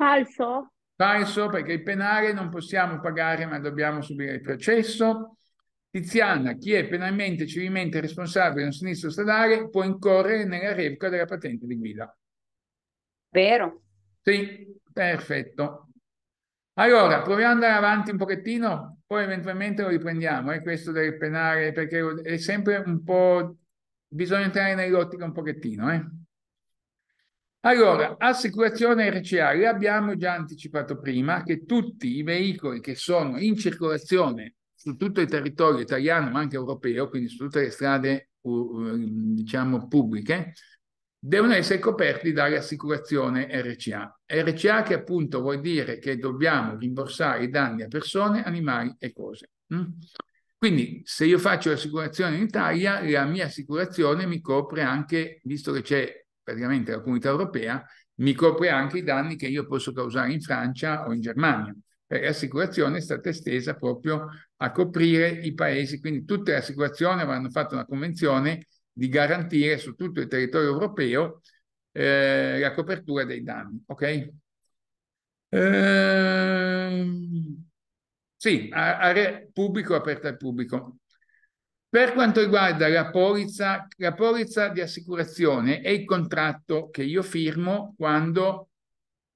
Falso? Falso perché il penale non possiamo pagare ma dobbiamo subire il processo. Tiziana, chi è penalmente e civilmente responsabile di un sinistro stradale può incorrere nella revoca della patente di guida. Vero? Sì, perfetto. Allora, proviamo ad andare avanti un pochettino, poi eventualmente lo riprendiamo, eh, questo del penale, perché è sempre un po'... bisogna entrare nell'ottica un pochettino, eh. Allora, assicurazione RCA, l'abbiamo già anticipato prima che tutti i veicoli che sono in circolazione su tutto il territorio italiano, ma anche europeo, quindi su tutte le strade, diciamo, pubbliche, devono essere coperti dall'assicurazione RCA. RCA che appunto vuol dire che dobbiamo rimborsare i danni a persone, animali e cose. Mm? Quindi se io faccio l'assicurazione in Italia, la mia assicurazione mi copre anche, visto che c'è praticamente la comunità europea, mi copre anche i danni che io posso causare in Francia o in Germania, perché l'assicurazione è stata estesa proprio a coprire i paesi, quindi tutte le assicurazioni avranno fatto una convenzione di garantire su tutto il territorio europeo eh, la copertura dei danni. Ok? Eh, sì, a, a re, pubblico aperta al pubblico. Per quanto riguarda la polizza, la polizza di assicurazione è il contratto che io firmo quando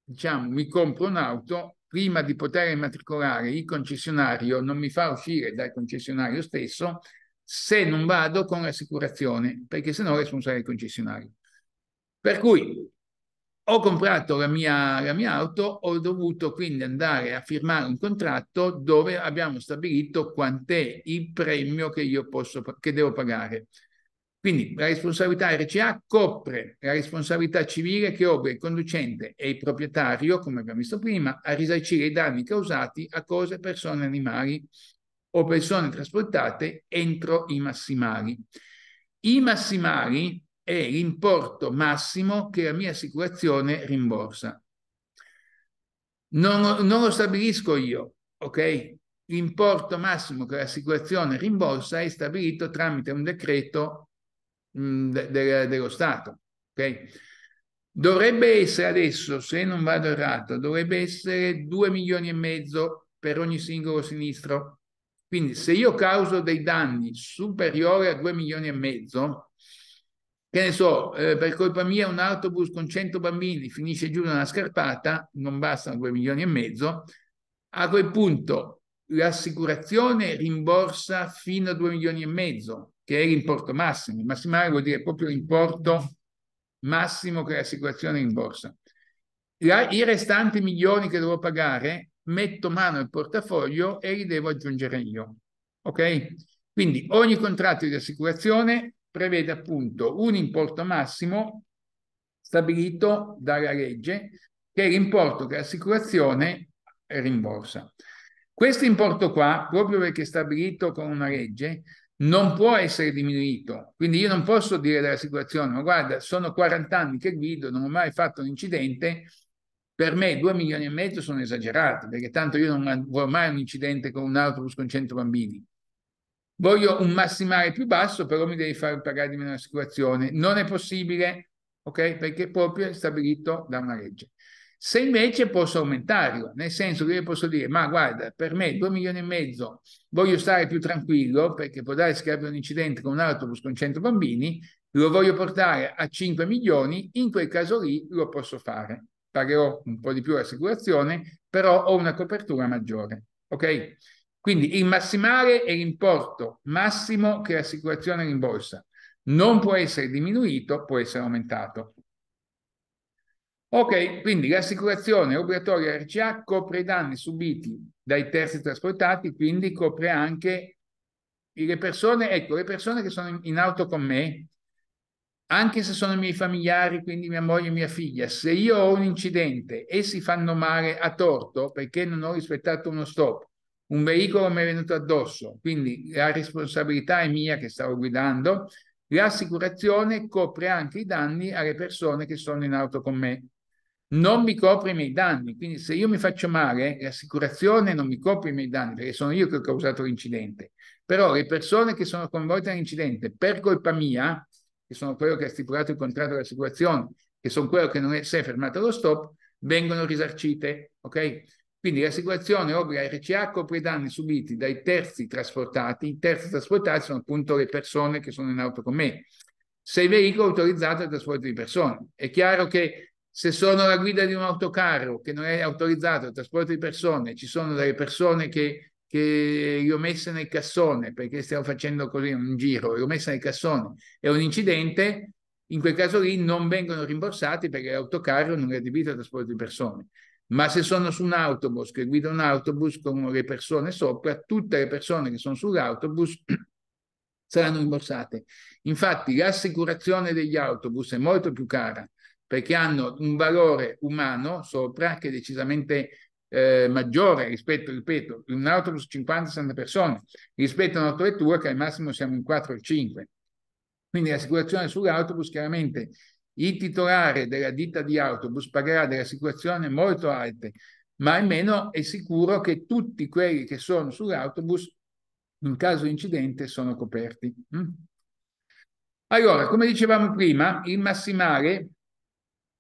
diciamo, mi compro un'auto, prima di poter immatricolare il concessionario non mi fa uscire dal concessionario stesso se non vado con l'assicurazione, perché sennò è responsabile del concessionario. Per cui ho comprato la mia, la mia, auto, ho dovuto quindi andare a firmare un contratto dove abbiamo stabilito quant'è il premio che io posso, che devo pagare. Quindi la responsabilità RCA copre la responsabilità civile che obbliga il conducente e il proprietario, come abbiamo visto prima, a risarcire i danni causati a cose, persone, animali o persone trasportate entro i massimali. I massimali è l'importo massimo che la mia assicurazione rimborsa. Non, non lo stabilisco io, ok? L'importo massimo che l'assicurazione rimborsa è stabilito tramite un decreto mh, mm, de, de, dello Stato, ok? Dovrebbe essere adesso, se non vado errato, dovrebbe essere 2 milioni e mezzo per ogni singolo sinistro. Quindi se io causo dei danni superiori a 2 milioni e mezzo, che ne so, eh, per colpa mia un autobus con 100 bambini finisce giù in una scarpata, non bastano 2 milioni e mezzo, a quel punto l'assicurazione rimborsa fino a 2 milioni e mezzo, che è l'importo massimo. Il massimale vuol dire proprio l'importo massimo che l'assicurazione rimborsa. La, I restanti milioni che devo pagare metto mano al portafoglio e li devo aggiungere io. Ok? Quindi ogni contratto di assicurazione prevede appunto un importo massimo stabilito dalla legge, che è l'importo che l'assicurazione rimborsa. Questo importo qua, proprio perché è stabilito con una legge, non può essere diminuito. Quindi io non posso dire dell'assicurazione, ma guarda, sono 40 anni che guido, non ho mai fatto un incidente, per me 2 milioni e mezzo sono esagerati, perché tanto io non ho mai un incidente con un autobus con 100 bambini. Voglio un massimale più basso, però mi devi far pagare di meno l'assicurazione. Non è possibile, ok? Perché proprio è stabilito da una legge. Se invece posso aumentarlo, nel senso che io posso dire, ma guarda, per me 2 milioni e mezzo, voglio stare più tranquillo perché può darsi che abbia un incidente con un autobus con 100 bambini, lo voglio portare a 5 milioni, in quel caso lì lo posso fare. Pagherò un po' di più l'assicurazione, però ho una copertura maggiore. Ok? Quindi il massimale è l'importo massimo che l'assicurazione rimborsa. Non può essere diminuito, può essere aumentato. Ok, quindi l'assicurazione obbligatoria RCA copre i danni subiti dai terzi trasportati, quindi copre anche le persone, ecco, le persone che sono in auto con me, anche se sono i miei familiari, quindi mia moglie e mia figlia, se io ho un incidente e si fanno male a torto perché non ho rispettato uno stop, un veicolo mi è venuto addosso, quindi la responsabilità è mia che stavo guidando, l'assicurazione copre anche i danni alle persone che sono in auto con me. Non mi copre i miei danni, quindi se io mi faccio male, l'assicurazione non mi copre i miei danni perché sono io che ho causato l'incidente. Però le persone che sono coinvolte nell'incidente per colpa mia, che sono quello che ha stipulato il contratto di assicurazione, che sono quello che non è, si è fermato lo stop, vengono risarcite, ok? Quindi l'assicurazione obbliga RCA a coprire i danni subiti dai terzi trasportati. I terzi trasportati sono appunto le persone che sono in auto con me. Se il veicolo è autorizzato al trasporto di persone. È chiaro che se sono la guida di un autocarro che non è autorizzato al trasporto di persone, ci sono delle persone che, che le ho messe nel cassone perché stiamo facendo così un giro, le ho messe nel cassone, è un incidente, in quel caso lì non vengono rimborsati perché l'autocarro non è adibito al trasporto di persone ma se sono su un autobus che guida un autobus con le persone sopra, tutte le persone che sono sull'autobus saranno rimborsate. Infatti l'assicurazione degli autobus è molto più cara perché hanno un valore umano sopra che è decisamente eh, maggiore rispetto, ripeto, un autobus 50-60 persone rispetto a un'autovettura che al massimo siamo in 4 o 5. Quindi l'assicurazione sull'autobus chiaramente il titolare della ditta di autobus pagherà delle assicurazioni molto alte, ma almeno è sicuro che tutti quelli che sono sull'autobus in caso di incidente sono coperti. Mm? Allora, come dicevamo prima, il massimale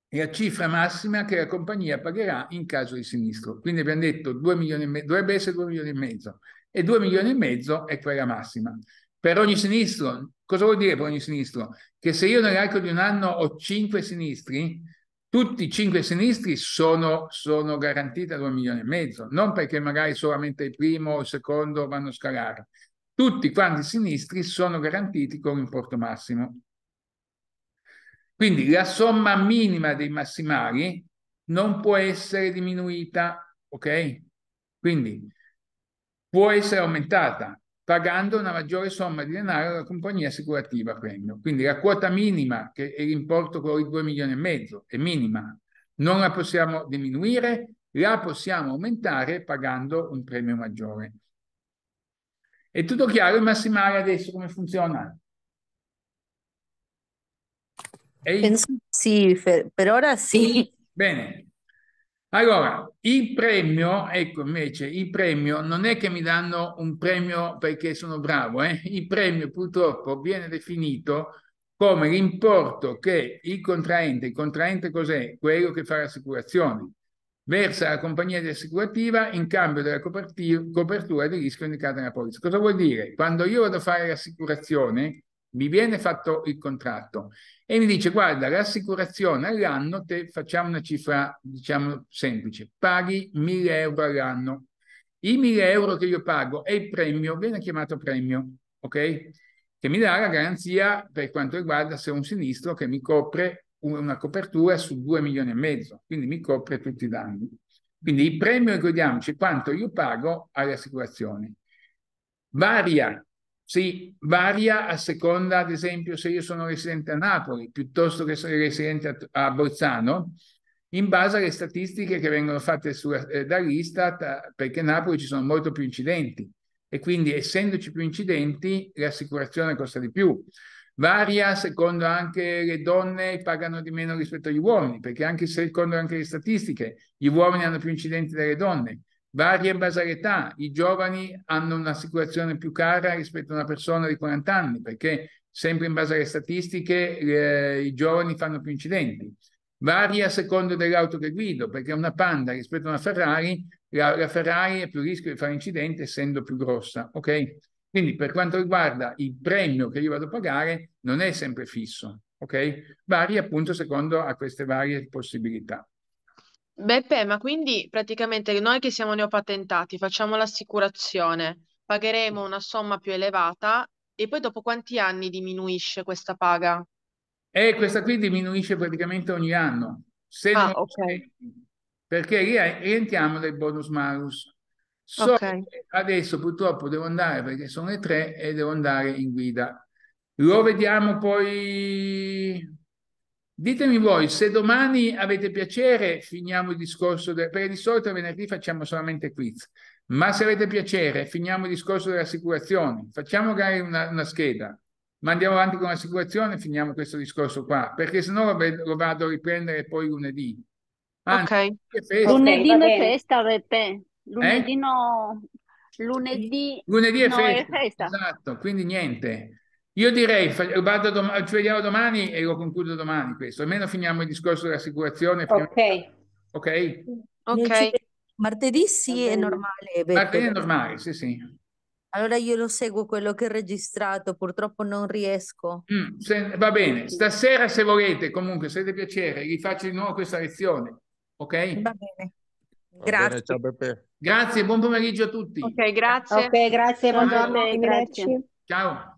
è la cifra massima che la compagnia pagherà in caso di sinistro. Quindi abbiamo detto 2 milioni e mezzo, dovrebbe essere 2 milioni e mezzo e 2 milioni e mezzo è quella massima per ogni sinistro. Cosa vuol dire per ogni sinistro? Che se io nell'arco di un anno ho cinque sinistri, tutti i cinque sinistri sono, sono garantiti a 2 milioni e mezzo, non perché magari solamente il primo o il secondo vanno a scalare. Tutti quanti i sinistri sono garantiti con importo massimo. Quindi la somma minima dei massimali non può essere diminuita, ok? Quindi può essere aumentata, pagando una maggiore somma di denaro alla compagnia assicurativa premio. Quindi la quota minima, che è l'importo con i 2 milioni e mezzo, è minima, non la possiamo diminuire, la possiamo aumentare pagando un premio maggiore. È tutto chiaro il massimale adesso come funziona? Penso, sì, per, per ora sì. Bene, allora, il premio, ecco invece, il premio non è che mi danno un premio perché sono bravo, eh? il premio purtroppo viene definito come l'importo che il contraente, il contraente cos'è? Quello che fa l'assicurazione, versa alla compagnia di assicurativa in cambio della copertura di rischio indicata nella polizza. Cosa vuol dire? Quando io vado a fare l'assicurazione, mi viene fatto il contratto e mi dice guarda l'assicurazione all'anno te facciamo una cifra diciamo semplice paghi 1000 euro all'anno i 1000 euro che io pago è il premio viene chiamato premio ok che mi dà la garanzia per quanto riguarda se è un sinistro che mi copre una copertura su 2 milioni e mezzo quindi mi copre tutti i danni quindi il premio ricordiamoci quanto io pago all'assicurazione varia sì, varia a seconda, ad esempio, se io sono residente a Napoli piuttosto che sono residente a, a Bolzano, in base alle statistiche che vengono fatte sulla, eh, dall'Istat, eh, perché a Napoli ci sono molto più incidenti e quindi essendoci più incidenti l'assicurazione costa di più. Varia secondo anche le donne pagano di meno rispetto agli uomini, perché anche secondo anche le statistiche, gli uomini hanno più incidenti delle donne. Varia in base all'età, i giovani hanno un'assicurazione più cara rispetto a una persona di 40 anni, perché sempre in base alle statistiche eh, i giovani fanno più incidenti. Varia a secondo dell'auto che guido, perché una Panda rispetto a una Ferrari, la, la Ferrari ha più rischio di fare incidente essendo più grossa, ok? Quindi per quanto riguarda il premio che io vado a pagare non è sempre fisso, ok? Varia appunto secondo a queste varie possibilità. Beppe, ma quindi praticamente noi che siamo neopatentati facciamo l'assicurazione, pagheremo una somma più elevata e poi dopo quanti anni diminuisce questa paga? E eh, questa qui diminuisce praticamente ogni anno, se Ah, ok, perché rientriamo nel bonus malus. So ok. che adesso purtroppo devo andare perché sono le tre e devo andare in guida. Lo vediamo poi Ditemi voi se domani avete piacere, finiamo il discorso, del, perché di solito venerdì facciamo solamente quiz, ma se avete piacere, finiamo il discorso delle assicurazioni, facciamo magari una, una scheda, ma andiamo avanti con l'assicurazione e finiamo questo discorso qua, perché sennò no lo, lo vado a riprendere poi lunedì. Anzi, ok, lunedì è festa, Beppe. Lunedì eh? no, lunedì, lunedì è, no festa. è festa. Esatto, quindi niente. Io direi, vado dom- ci vediamo domani e lo concludo domani questo, almeno finiamo il discorso dell'assicurazione. Ok. Prima. Ok? Ok. Martedì sì è normale. Beppe. Martedì è normale, sì sì. Allora io lo seguo quello che ho registrato, purtroppo non riesco. Mm, se, va bene, stasera se volete, comunque se avete piacere, vi faccio di nuovo questa lezione, ok? Va bene. Grazie. Va bene, grazie, buon pomeriggio a tutti. Ok, grazie. Ok, grazie, buongiorno. Ciao.